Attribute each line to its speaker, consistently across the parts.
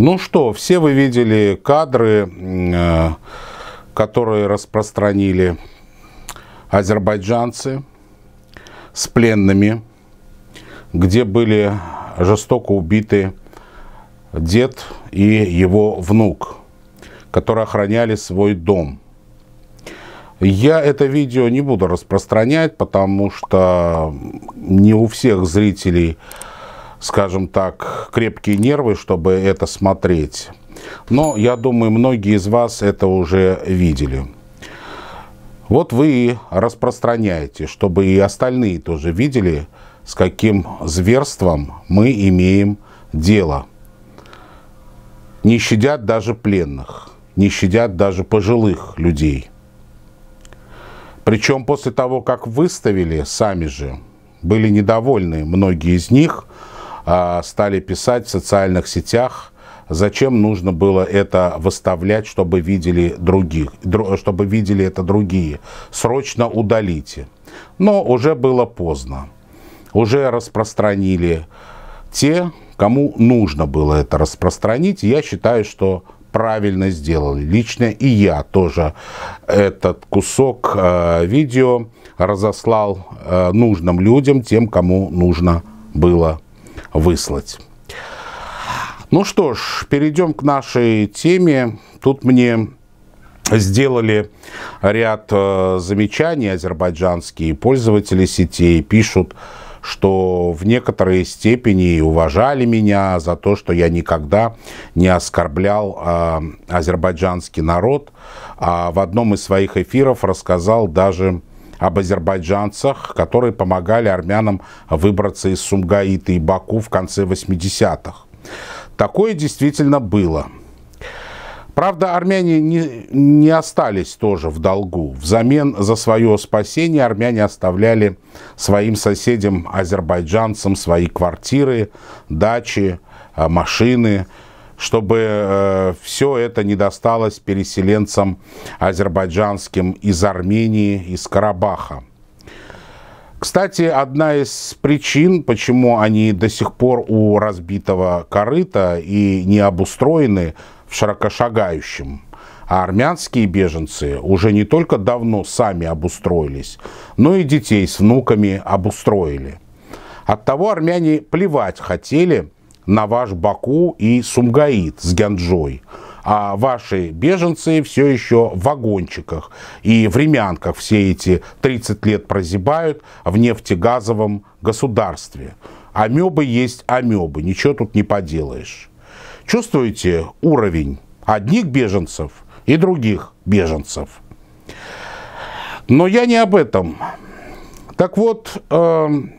Speaker 1: Ну что, все вы видели кадры, э, которые распространили азербайджанцы с пленными, где были жестоко убиты дед и его внук, которые охраняли свой дом. Я это видео не буду распространять, потому что не у всех зрителей скажем так, крепкие нервы, чтобы это смотреть. Но я думаю, многие из вас это уже видели. Вот вы распространяете, чтобы и остальные тоже видели, с каким зверством мы имеем дело. Не щадят даже пленных, не щадят даже пожилых людей. Причем после того, как выставили сами же, были недовольны многие из них – а, стали писать в социальных сетях, зачем нужно было это выставлять, чтобы видели, других, чтобы видели это другие. Срочно удалите. Но уже было поздно. Уже распространили те, кому нужно было это распространить. Я считаю, что правильно сделали. Лично и я тоже этот кусок э, видео разослал э, нужным людям, тем, кому нужно было выслать. Ну что ж, перейдем к нашей теме. Тут мне сделали ряд э, замечаний азербайджанские пользователи сетей, пишут, что в некоторой степени уважали меня за то, что я никогда не оскорблял э, азербайджанский народ, а в одном из своих эфиров рассказал даже об азербайджанцах, которые помогали армянам выбраться из Сумгаита и Баку в конце 80-х. Такое действительно было. Правда, армяне не, не остались тоже в долгу. Взамен за свое спасение армяне оставляли своим соседям, азербайджанцам, свои квартиры, дачи, э, машины, чтобы э, все это не досталось переселенцам азербайджанским из Армении, из Карабаха. Кстати, одна из причин, почему они до сих пор у разбитого корыта и не обустроены в широкошагающем а армянские беженцы уже не только давно сами обустроились, но и детей с внуками обустроили. От того армяне плевать хотели на ваш Баку и Сумгаит с Гянджой. А ваши беженцы все еще в вагончиках и в ремянках все эти 30 лет прозябают в нефтегазовом государстве. Амебы есть амебы, ничего тут не поделаешь. Чувствуете уровень одних беженцев и других беженцев? Но я не об этом. Так вот, эм,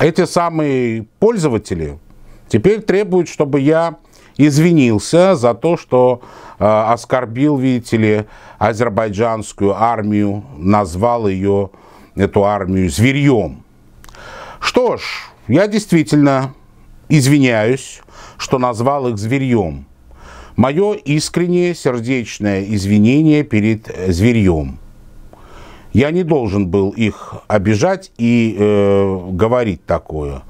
Speaker 1: эти самые пользователи теперь требуют, чтобы я извинился за то, что э, оскорбил, видите ли, азербайджанскую армию, назвал ее, эту армию, зверьем. Что ж, я действительно извиняюсь, что назвал их зверьем. Мое искреннее сердечное извинение перед зверьем. Я не должен был их обижать и э, говорить такое.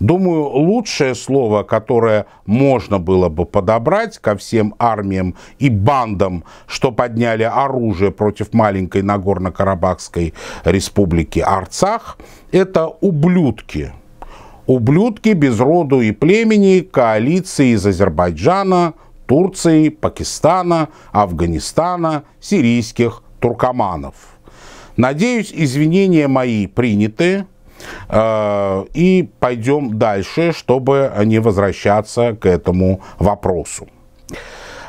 Speaker 1: Думаю, лучшее слово, которое можно было бы подобрать ко всем армиям и бандам, что подняли оружие против маленькой Нагорно-Карабахской республики Арцах, это «ублюдки». Ублюдки без роду и племени, коалиции из Азербайджана, Турции, Пакистана, Афганистана, сирийских туркоманов – Надеюсь, извинения мои приняты. Э, и пойдем дальше, чтобы не возвращаться к этому вопросу.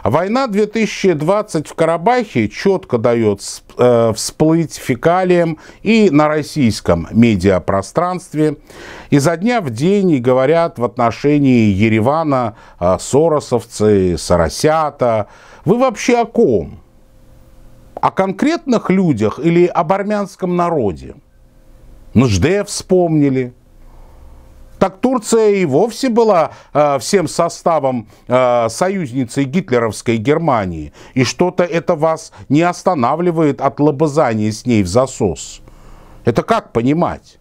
Speaker 1: Война 2020 в Карабахе четко дает э, всплыть фекалиям и на российском медиапространстве. Изо дня в день и говорят в отношении Еревана э, соросовцы, соросята. Вы вообще о ком? о конкретных людях или об армянском народе? Нужде вспомнили. Так Турция и вовсе была э, всем составом э, союзницей гитлеровской Германии. И что-то это вас не останавливает от лобызания с ней в засос. Это как понимать?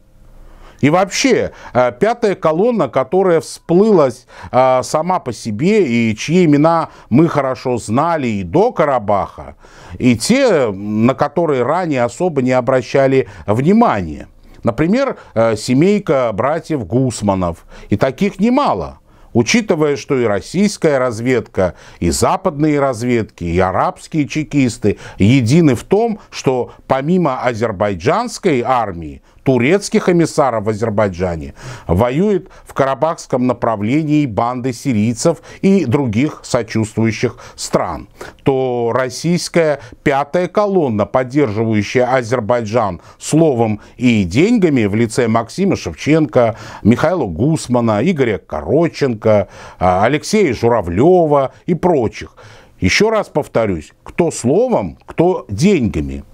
Speaker 1: И вообще, э, пятая колонна, которая всплыла э, сама по себе, и чьи имена мы хорошо знали и до Карабаха, и те, на которые ранее особо не обращали внимания. Например, э, семейка братьев Гусманов. И таких немало. Учитывая, что и российская разведка, и западные разведки, и арабские чекисты едины в том, что помимо азербайджанской армии турецких эмиссаров в Азербайджане, воюет в карабахском направлении банды сирийцев и других сочувствующих стран, то российская пятая колонна, поддерживающая Азербайджан словом и деньгами в лице Максима Шевченко, Михаила Гусмана, Игоря Короченко, а, Алексея Журавлева и прочих. Еще раз повторюсь, кто словом, кто деньгами,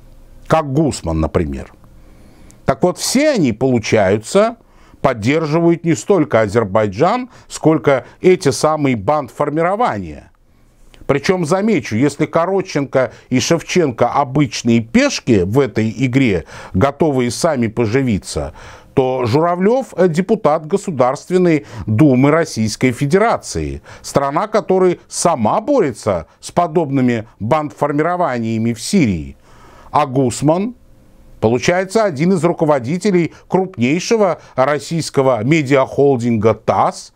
Speaker 1: как Гусман, например. Так вот, все они получаются поддерживают не столько Азербайджан, сколько эти самые бандформирования. Причем замечу, если Короченко и Шевченко обычные пешки в этой игре, готовые сами поживиться, то Журавлев депутат Государственной Думы Российской Федерации, страна которой сама борется с подобными бандформированиями в Сирии. А Гусман Получается, один из руководителей крупнейшего российского медиахолдинга ТАСС,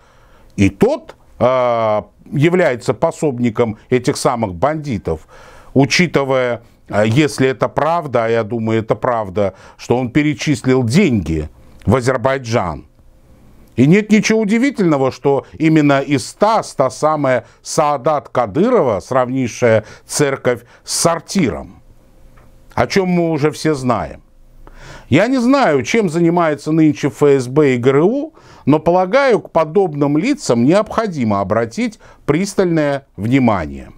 Speaker 1: и тот э, является пособником этих самых бандитов, учитывая, а, если это правда, а я думаю, это правда, что он перечислил деньги в Азербайджан. И нет ничего удивительного, что именно из ТАСС та самая Саадат Кадырова, сравнившая церковь с сортиром – о чем мы уже все знаем. Я не знаю, чем занимается нынче ФСБ и ГРУ, но полагаю, к подобным лицам необходимо обратить пристальное внимание.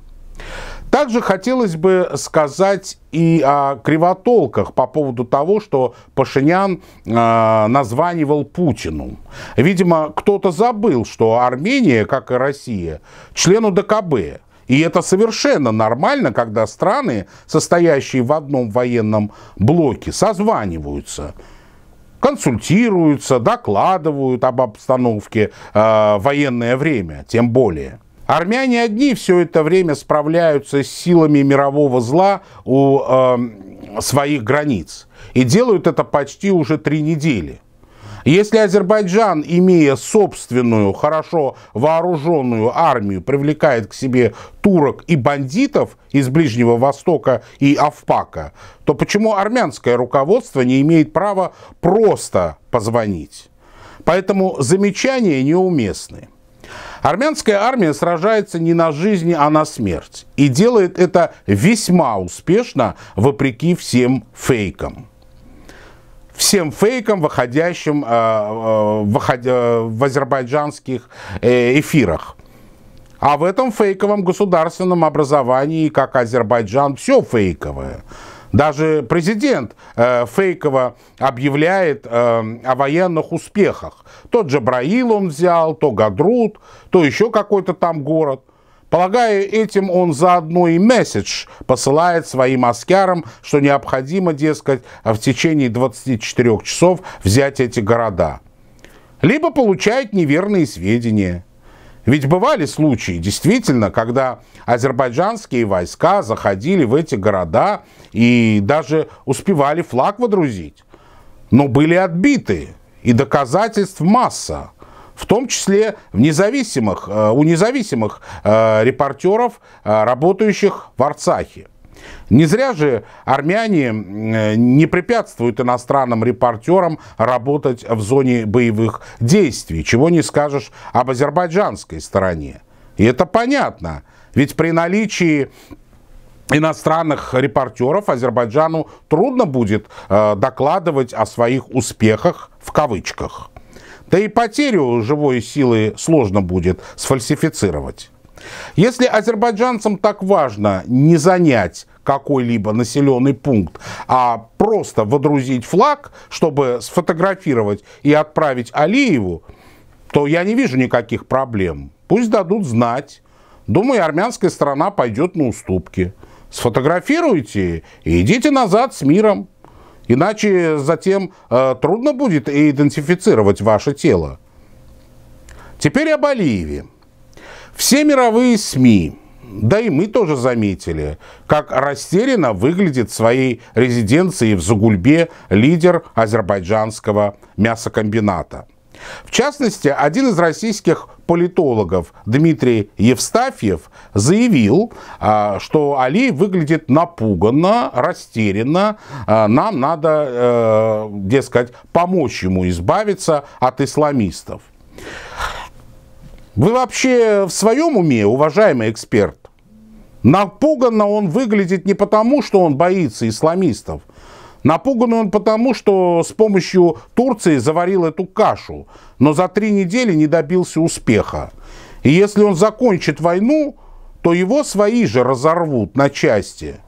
Speaker 1: Также хотелось бы сказать и о кривотолках по поводу того, что Пашинян э, названивал Путину. Видимо, кто-то забыл, что Армения, как и Россия, член УДКБ, и это совершенно нормально, когда страны, состоящие в одном военном блоке, созваниваются, консультируются, докладывают об обстановке э, военное время, тем более. Армяне одни все это время справляются с силами мирового зла у э, своих границ. И делают это почти уже три недели. Если Азербайджан, имея собственную, хорошо вооруженную армию, привлекает к себе турок и бандитов из Ближнего Востока и Авпака, то почему армянское руководство не имеет права просто позвонить? Поэтому замечания неуместны. Армянская армия сражается не на жизнь, а на смерть. И делает это весьма успешно, вопреки всем фейкам всем фейкам, выходящим э, э, в азербайджанских э, эфирах. А в этом фейковом государственном образовании, как Азербайджан, все фейковое. Даже президент э, фейково объявляет э, о военных успехах. Тот же Браил он взял, то Гадрут, то еще какой-то там город – Полагаю, этим он заодно и месседж посылает своим аскярам, что необходимо, дескать, в течение 24 часов взять эти города. Либо получает неверные сведения. Ведь бывали случаи, действительно, когда азербайджанские войска заходили в эти города и даже успевали флаг водрузить. Но были отбиты, и доказательств масса в том числе в независимых, э, у независимых э, репортеров, э, работающих в Арцахе. Не зря же армяне не препятствуют иностранным репортерам работать в зоне боевых действий, чего не скажешь об азербайджанской стороне. И это понятно, ведь при наличии иностранных репортеров Азербайджану трудно будет докладывать о своих успехах в кавычках. Да и потерю живой силы сложно будет сфальсифицировать. Если азербайджанцам так важно не занять какой-либо населенный пункт, а просто водрузить флаг, чтобы сфотографировать и отправить Алиеву, то я не вижу никаких проблем. Пусть дадут знать. Думаю, армянская сторона пойдет на уступки. Сфотографируйте и идите назад с миром. Иначе затем э, трудно будет идентифицировать ваше тело. Теперь о Боливии. Все мировые СМИ, да и мы тоже заметили, как растерянно выглядит в своей резиденции в Загульбе лидер азербайджанского мясокомбината – в частности, один из российских политологов Дмитрий Евстафьев заявил, а, что Али выглядит напуганно, растерянно. А, нам надо, э, дескать, помочь ему избавиться от исламистов. Вы вообще в своем уме, уважаемый эксперт? Напуганно он выглядит не потому, что он боится исламистов – Напуган он потому, что с помощью Турции заварил эту кашу, но за три недели не добился успеха. И если он закончит войну, то его свои же разорвут на части.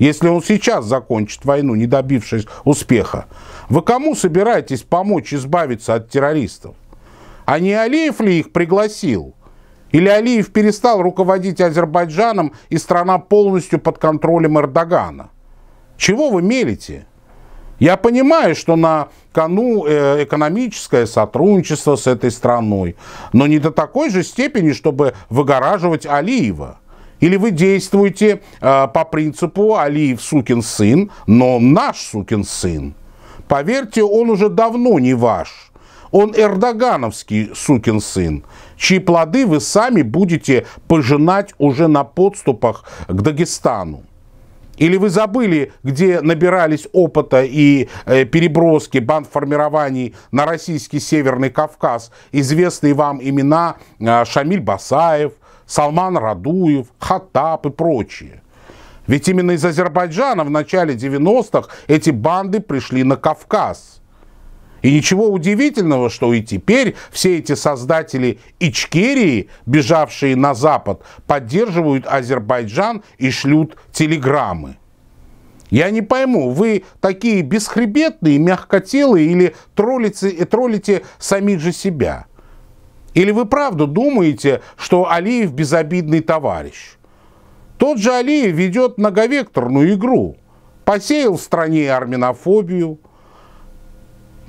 Speaker 1: Если он сейчас закончит войну, не добившись успеха, вы кому собираетесь помочь избавиться от террористов? А не Алиев ли их пригласил? Или Алиев перестал руководить Азербайджаном, и страна полностью под контролем Эрдогана? Чего вы мелите? Я понимаю, что на кону э, экономическое сотрудничество с этой страной, но не до такой же степени, чтобы выгораживать Алиева. Или вы действуете э, по принципу Алиев сукин сын, но наш сукин сын. Поверьте, он уже давно не ваш. Он эрдогановский сукин сын, чьи плоды вы сами будете пожинать уже на подступах к Дагестану. Или вы забыли, где набирались опыта и э, переброски бандформирований на российский Северный Кавказ известные вам имена э, Шамиль Басаев, Салман Радуев, Хаттап и прочие? Ведь именно из Азербайджана в начале 90-х эти банды пришли на Кавказ. И ничего удивительного, что и теперь все эти создатели Ичкерии, бежавшие на Запад, поддерживают Азербайджан и шлют телеграммы. Я не пойму, вы такие бесхребетные, мягкотелые или э, троллите, троллите сами же себя? Или вы правда думаете, что Алиев безобидный товарищ? Тот же Алиев ведет многовекторную игру. Посеял в стране арминофобию –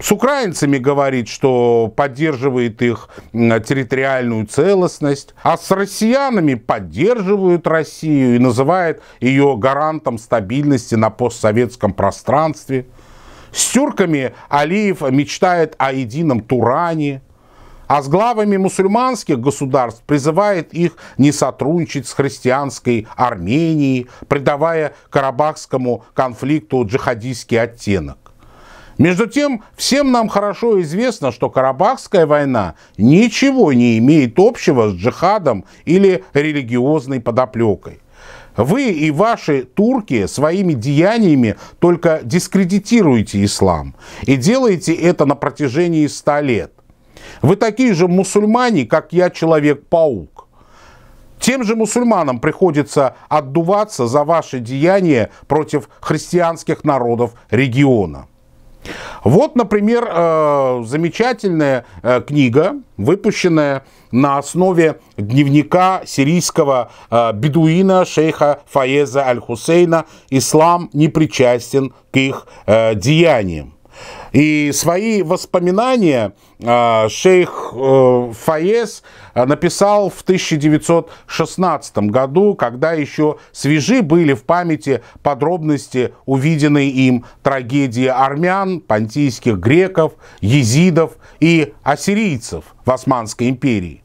Speaker 1: с украинцами говорит, что поддерживает их территориальную целостность, а с россиянами поддерживают Россию и называет ее гарантом стабильности на постсоветском пространстве. С тюрками Алиев мечтает о едином Туране, а с главами мусульманских государств призывает их не сотрудничать с христианской Арменией, придавая карабахскому конфликту джихадистский оттенок. Между тем, всем нам хорошо известно, что Карабахская война ничего не имеет общего с джихадом или религиозной подоплекой. Вы и ваши турки своими деяниями только дискредитируете ислам и делаете это на протяжении ста лет. Вы такие же мусульмане, как я, человек-паук. Тем же мусульманам приходится отдуваться за ваши деяния против христианских народов региона. Вот, например, э, замечательная э, книга, выпущенная на основе дневника сирийского э, бедуина шейха Фаеза Аль-Хусейна «Ислам не причастен к их деяниям». И свои воспоминания а, шейх э, Фаез э, написал в 1916 году, когда еще свежи были в памяти подробности увиденной им трагедии армян, понтийских греков, езидов и ассирийцев в Османской империи.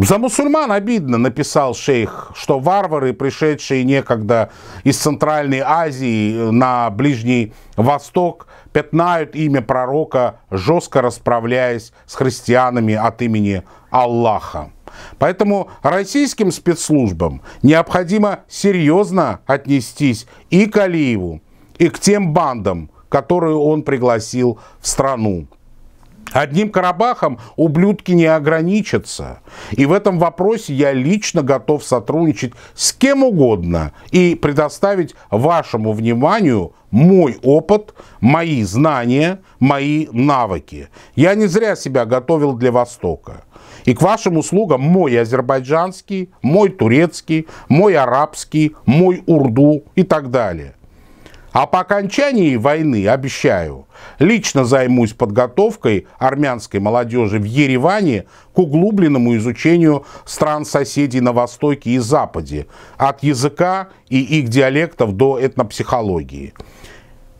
Speaker 1: За мусульман обидно, написал шейх, что варвары, пришедшие некогда из Центральной Азии на Ближний Восток, пятнают имя пророка, жестко расправляясь с христианами от имени Аллаха. Поэтому российским спецслужбам необходимо серьезно отнестись и к Алиеву, и к тем бандам, которую он пригласил в страну. Одним Карабахом ублюдки не ограничатся. И в этом вопросе я лично готов сотрудничать с кем угодно и предоставить вашему вниманию мой опыт, мои знания, мои навыки. Я не зря себя готовил для Востока. И к вашим услугам мой азербайджанский, мой турецкий, мой арабский, мой урду и так далее. А по окончании войны, обещаю, лично займусь подготовкой армянской молодежи в Ереване к углубленному изучению стран-соседей на Востоке и Западе, от языка и их диалектов до этнопсихологии.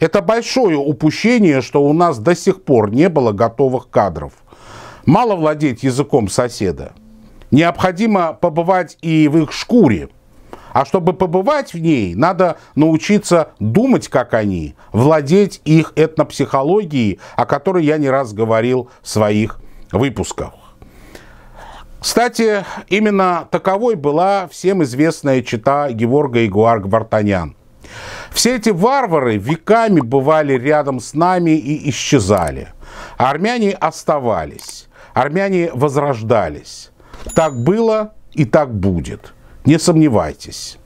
Speaker 1: Это большое упущение, что у нас до сих пор не было готовых кадров. Мало владеть языком соседа. Необходимо побывать и в их шкуре – а чтобы побывать в ней, надо научиться думать, как они, владеть их этнопсихологией, о которой я не раз говорил в своих выпусках. Кстати, именно таковой была всем известная чита Геворга и Гвартанян. Все эти варвары веками бывали рядом с нами и исчезали. А армяне оставались, армяне возрождались. Так было и так будет – не сомневайтесь.